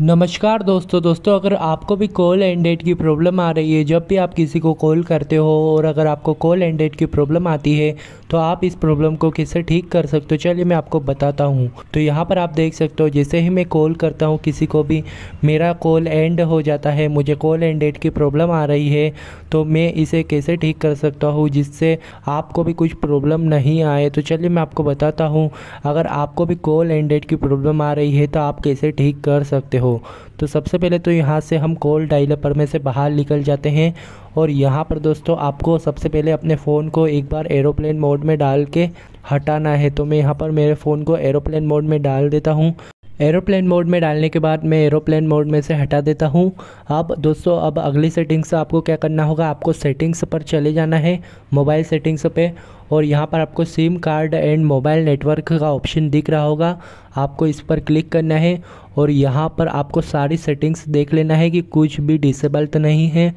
नमस्कार दोस्तों दोस्तों अगर आपको भी कॉल एंड डेट की प्रॉब्लम आ रही है जब भी आप किसी को कॉल करते हो और अगर आपको कॉल एंड डेट की प्रॉब्लम आती है तो आप इस प्रॉब्लम को कैसे ठीक कर सकते हो चलिए मैं आपको बताता हूँ तो यहाँ पर आप देख सकते हो जैसे ही मैं कॉल करता हूँ किसी को भी मेरा कॉल एंड हो जाता है मुझे कॉल एंड डेट की प्रॉब्लम आ रही है तो मैं इसे कैसे ठीक कर सकता हूँ जिससे आपको भी कुछ प्रॉब्लम नहीं आए तो चलिए मैं आपको बताता हूँ अगर आपको भी कॉल एंड डेट की प्रॉब्लम आ रही है तो आप कैसे ठीक कर सकते हो हो तो सबसे पहले तो यहाँ से हम कॉल डायलपर में से बाहर निकल जाते हैं और यहाँ पर दोस्तों आपको सबसे पहले अपने फ़ोन को एक बार एरोप्लेन मोड में डाल के हटाना है तो मैं यहाँ पर मेरे फ़ोन को एरोप्लेन मोड में डाल देता हूँ एरोप्लेन मोड में डालने के बाद मैं एरोप्लेन मोड में से हटा देता हूँ अब दोस्तों अब अगली सेटिंग्स आपको क्या करना होगा आपको सेटिंग्स पर चले जाना है मोबाइल सेटिंग्स पे और यहाँ पर आपको SIM card and mobile network का ऑप्शन दिख रहा होगा आपको इस पर क्लिक करना है और यहाँ पर आपको सारी सेटिंग्स देख लेना है कि कुछ भी डिसेबल तो नहीं है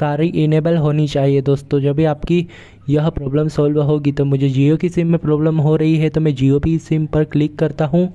सारी इनेबल होनी चाहिए दोस्तों जब भी आपकी यह प्रॉब्लम सॉल्व होगी तो मुझे जियो की सिम में प्रॉब्लम हो रही है तो मैं जियो की सिम पर क्लिक करता हूँ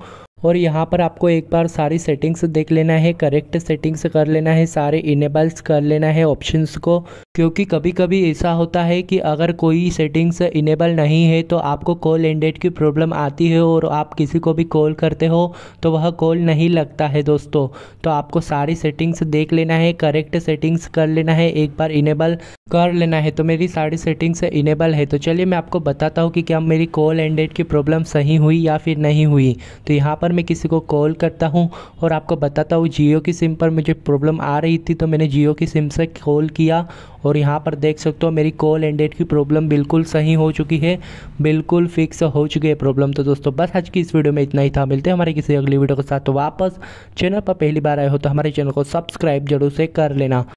और यहाँ पर आपको एक बार सारी सेटिंग्स देख लेना है करेक्ट सेटिंग्स कर लेना है सारे इनेबल्स कर लेना है ऑप्शंस को क्योंकि कभी कभी ऐसा होता है कि अगर कोई सेटिंग्स इनेबल नहीं है तो आपको कॉल एंडेड की प्रॉब्लम आती है और आप किसी को भी कॉल करते हो तो वह कॉल नहीं लगता है दोस्तों तो आपको सारी सेटिंग्स देख लेना है करेक्ट सेटिंग्स कर लेना है एक बार इनेबल कर लेना है तो मेरी सारी सेटिंग्स से इनेबल है तो चलिए मैं आपको बताता हूँ कि क्या मेरी कॉल एंड डेट की प्रॉब्लम सही हुई या फिर नहीं हुई तो यहाँ पर मैं किसी को कॉल करता हूँ और आपको बताता हूँ जियो की सिम पर मुझे प्रॉब्लम आ रही थी तो मैंने जियो की सिम से कॉल किया और यहाँ पर देख सकते हो मेरी कॉल एंड डेट की प्रॉब्लम बिल्कुल सही हो चुकी है बिल्कुल फिक्स हो चुकी है प्रॉब्लम तो दोस्तों बस आज की इस वीडियो में इतना ही था मिलते हैं हमारे किसी अगली वीडियो के साथ तो वापस चैनल पर पहली बार आए हो तो हमारे चैनल को सब्सक्राइब जरूर से कर लेना